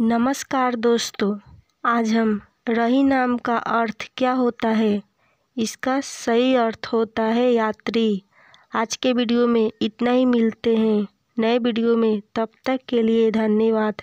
नमस्कार दोस्तों आज हम रही नाम का अर्थ क्या होता है इसका सही अर्थ होता है यात्री आज के वीडियो में इतना ही मिलते हैं नए वीडियो में तब तक के लिए धन्यवाद